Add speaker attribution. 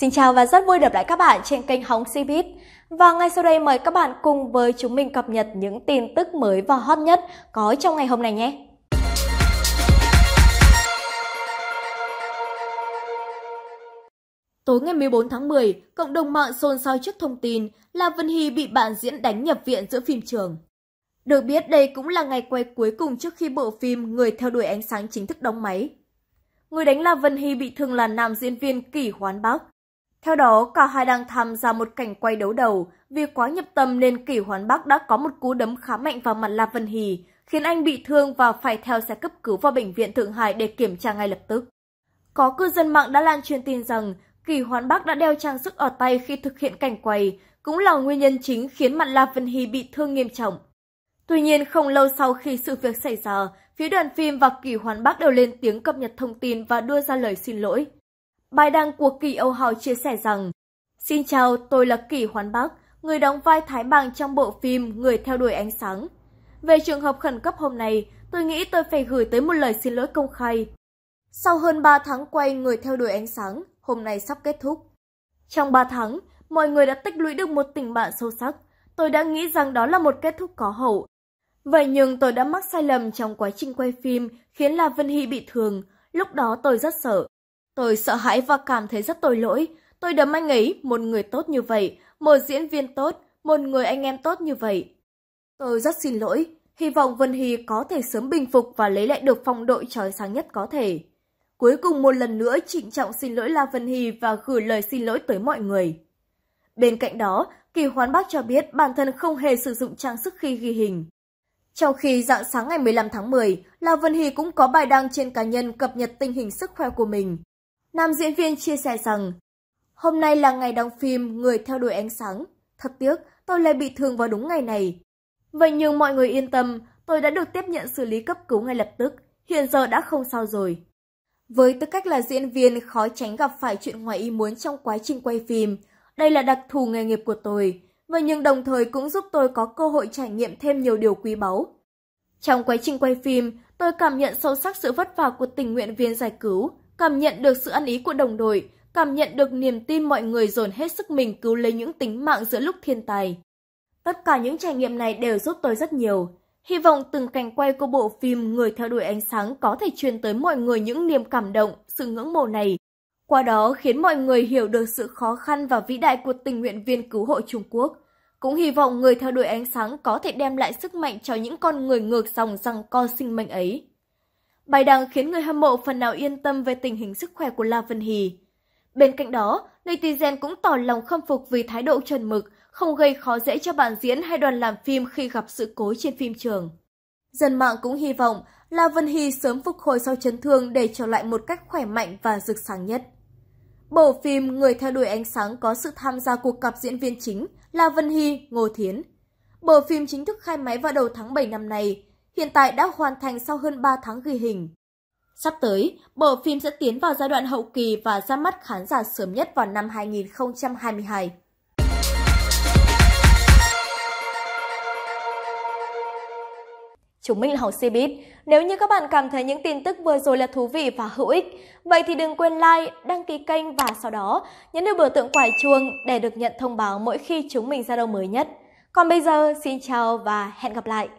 Speaker 1: Xin chào và rất vui được lại các bạn trên kênh Hóng Cbiz. Và ngay sau đây mời các bạn cùng với chúng mình cập nhật những tin tức mới và hot nhất có trong ngày hôm nay nhé. Tối ngày 14 tháng 10, cộng đồng mạng xôn xao trước thông tin là Vân Hy bị bạn diễn đánh nhập viện giữa phim trường. Được biết đây cũng là ngày quay cuối cùng trước khi bộ phim Người theo đuổi ánh sáng chính thức đóng máy. Người đánh là Vân Hy bị thương là nam diễn viên Kỷ Hoán Bắc. Theo đó, cả hai đang tham gia một cảnh quay đấu đầu. Vì quá nhập tâm nên Kỷ Hoán Bắc đã có một cú đấm khá mạnh vào mặt La Vân Hì, khiến anh bị thương và phải theo xe cấp cứu vào bệnh viện Thượng Hải để kiểm tra ngay lập tức. Có cư dân mạng đã lan truyền tin rằng kỷ Hoán Bắc đã đeo trang sức ở tay khi thực hiện cảnh quay, cũng là nguyên nhân chính khiến mặt La Vân Hì bị thương nghiêm trọng. Tuy nhiên, không lâu sau khi sự việc xảy ra, phía đoàn phim và kỷ Hoán Bắc đều lên tiếng cập nhật thông tin và đưa ra lời xin lỗi. Bài đăng của Kỳ Âu Hào chia sẻ rằng Xin chào, tôi là Kỳ Hoán Bắc, người đóng vai Thái Bằng trong bộ phim Người theo đuổi ánh sáng. Về trường hợp khẩn cấp hôm nay, tôi nghĩ tôi phải gửi tới một lời xin lỗi công khai. Sau hơn 3 tháng quay Người theo đuổi ánh sáng, hôm nay sắp kết thúc. Trong 3 tháng, mọi người đã tích lũy được một tình bạn sâu sắc. Tôi đã nghĩ rằng đó là một kết thúc có hậu. Vậy nhưng tôi đã mắc sai lầm trong quá trình quay phim khiến La Vân Hy bị thương. Lúc đó tôi rất sợ. Tôi sợ hãi và cảm thấy rất tội lỗi. Tôi đấm anh ấy, một người tốt như vậy, một diễn viên tốt, một người anh em tốt như vậy. Tôi rất xin lỗi, hy vọng Vân Hy có thể sớm bình phục và lấy lại được phong độ trời sáng nhất có thể. Cuối cùng một lần nữa trịnh trọng xin lỗi La Vân Hy và gửi lời xin lỗi tới mọi người. Bên cạnh đó, Kỳ Hoán bác cho biết bản thân không hề sử dụng trang sức khi ghi hình. Trong khi dạng sáng ngày 15 tháng 10, La Vân Hy cũng có bài đăng trên cá nhân cập nhật tình hình sức khỏe của mình. Nam diễn viên chia sẻ rằng, hôm nay là ngày đóng phim Người theo đuổi ánh sáng. Thật tiếc, tôi lại bị thương vào đúng ngày này. Vậy nhưng mọi người yên tâm, tôi đã được tiếp nhận xử lý cấp cứu ngay lập tức. Hiện giờ đã không sao rồi. Với tư cách là diễn viên, khó tránh gặp phải chuyện ngoài ý muốn trong quá trình quay phim. Đây là đặc thù nghề nghiệp của tôi, vậy nhưng đồng thời cũng giúp tôi có cơ hội trải nghiệm thêm nhiều điều quý báu. Trong quá trình quay phim, tôi cảm nhận sâu sắc sự vất vả của tình nguyện viên giải cứu, cảm nhận được sự ăn ý của đồng đội, cảm nhận được niềm tin mọi người dồn hết sức mình cứu lấy những tính mạng giữa lúc thiên tài. Tất cả những trải nghiệm này đều giúp tôi rất nhiều. Hy vọng từng cảnh quay của bộ phim Người theo đuổi ánh sáng có thể truyền tới mọi người những niềm cảm động, sự ngưỡng mộ này. Qua đó khiến mọi người hiểu được sự khó khăn và vĩ đại của tình nguyện viên cứu hộ Trung Quốc. Cũng hy vọng người theo đuổi ánh sáng có thể đem lại sức mạnh cho những con người ngược dòng răng co sinh mệnh ấy. Bài đăng khiến người hâm mộ phần nào yên tâm về tình hình sức khỏe của La Vân Hì. Bên cạnh đó, netizen cũng tỏ lòng khâm phục vì thái độ chuẩn mực, không gây khó dễ cho bạn diễn hay đoàn làm phim khi gặp sự cố trên phim trường. Dân mạng cũng hy vọng La Vân Hì sớm phục hồi sau chấn thương để trở lại một cách khỏe mạnh và rực sáng nhất. Bộ phim Người theo đuổi ánh sáng có sự tham gia của cặp diễn viên chính La Vân Hy, Ngô Thiến. Bộ phim chính thức khai máy vào đầu tháng 7 năm nay hiện tại đã hoàn thành sau hơn 3 tháng ghi hình. Sắp tới, bộ phim sẽ tiến vào giai đoạn hậu kỳ và ra mắt khán giả sớm nhất vào năm 2022. Chúng mình là học Cbiz. Nếu như các bạn cảm thấy những tin tức vừa rồi là thú vị và hữu ích, vậy thì đừng quên like, đăng ký kênh và sau đó nhấn được biểu tượng quải chuông để được nhận thông báo mỗi khi chúng mình ra đâu mới nhất. Còn bây giờ, xin chào và hẹn gặp lại!